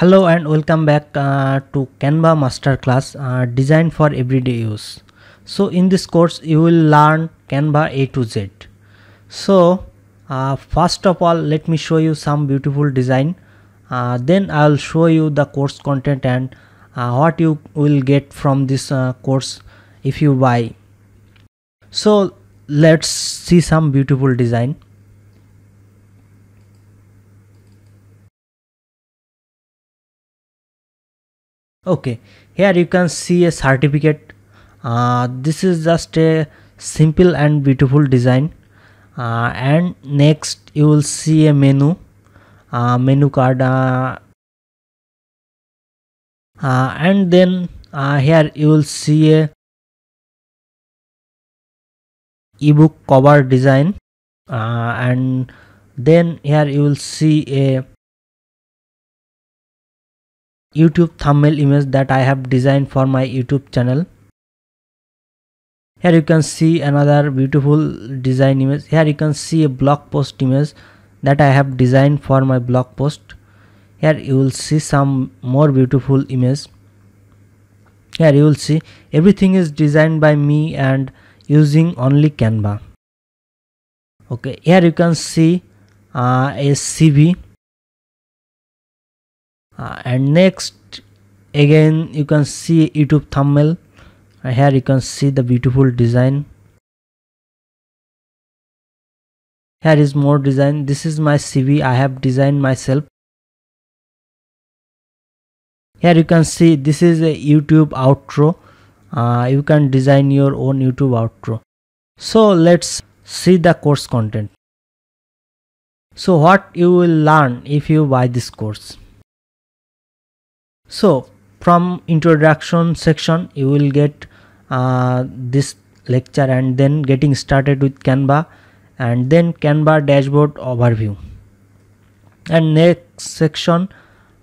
hello and welcome back uh, to canva masterclass uh, designed for everyday use so in this course you will learn canva a to z so uh, first of all let me show you some beautiful design uh, then i'll show you the course content and uh, what you will get from this uh, course if you buy so let's see some beautiful design okay here you can see a certificate uh, this is just a simple and beautiful design uh, and next you will see a menu uh, menu card uh, uh, and then uh, here you will see a ebook cover design and then here you will see a YouTube thumbnail image that I have designed for my YouTube channel. Here you can see another beautiful design image. Here you can see a blog post image that I have designed for my blog post. Here you will see some more beautiful image. Here you will see everything is designed by me and using only Canva. Okay, here you can see uh, a CV uh, and next again you can see youtube thumbnail uh, here you can see the beautiful design here is more design this is my cv i have designed myself here you can see this is a youtube outro uh, you can design your own youtube outro so let's see the course content so what you will learn if you buy this course so from introduction section you will get uh, this lecture and then getting started with canva and then canva dashboard overview and next section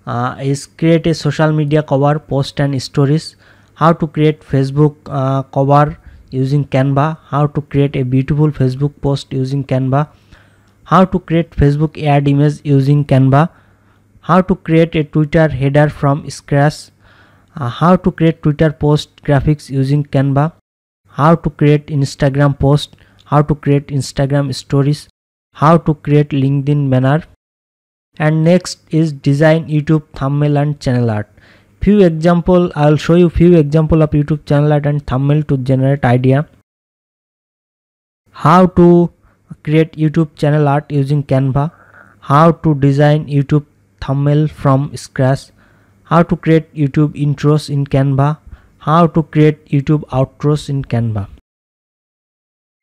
uh, is create a social media cover post and stories how to create facebook uh, cover using canva how to create a beautiful facebook post using canva how to create facebook ad image using canva how to create a Twitter header from scratch, uh, how to create Twitter post graphics using Canva, how to create Instagram post, how to create Instagram stories, how to create LinkedIn banner. And next is design YouTube thumbnail and channel art. Few example, I'll show you few example of YouTube channel art and thumbnail to generate idea. How to create YouTube channel art using Canva, how to design YouTube thumbnail from scratch, how to create YouTube intros in Canva, how to create YouTube outros in Canva.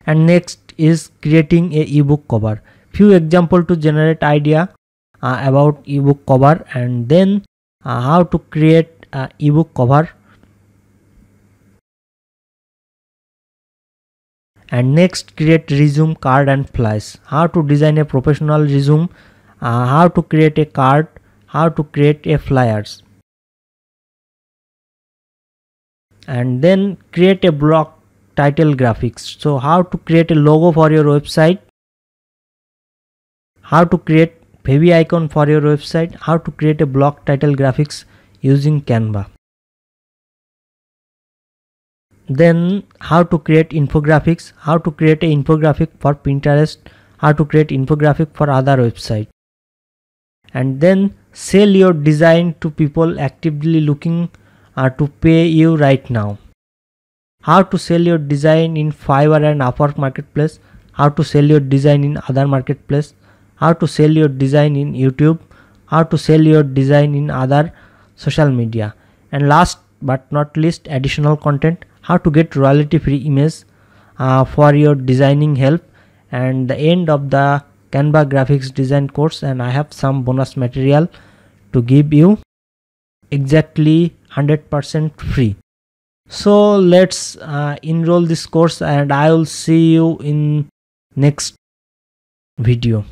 And next is creating a ebook cover. Few example to generate idea uh, about ebook cover and then uh, how to create uh, ebook cover and next create resume card and flies how to design a professional resume uh, how to create a card how to create a flyers and then create a block title graphics so how to create a logo for your website how to create baby icon for your website how to create a block title graphics using canva then how to create infographics how to create an infographic for pinterest how to create infographic for other website and then sell your design to people actively looking uh, to pay you right now how to sell your design in fiverr and upwork marketplace how to sell your design in other marketplace how to sell your design in youtube how to sell your design in other social media and last but not least additional content how to get royalty free image uh, for your designing help and the end of the Canva graphics design course and I have some bonus material to give you exactly 100% free. So let's uh, enroll this course and I will see you in next video.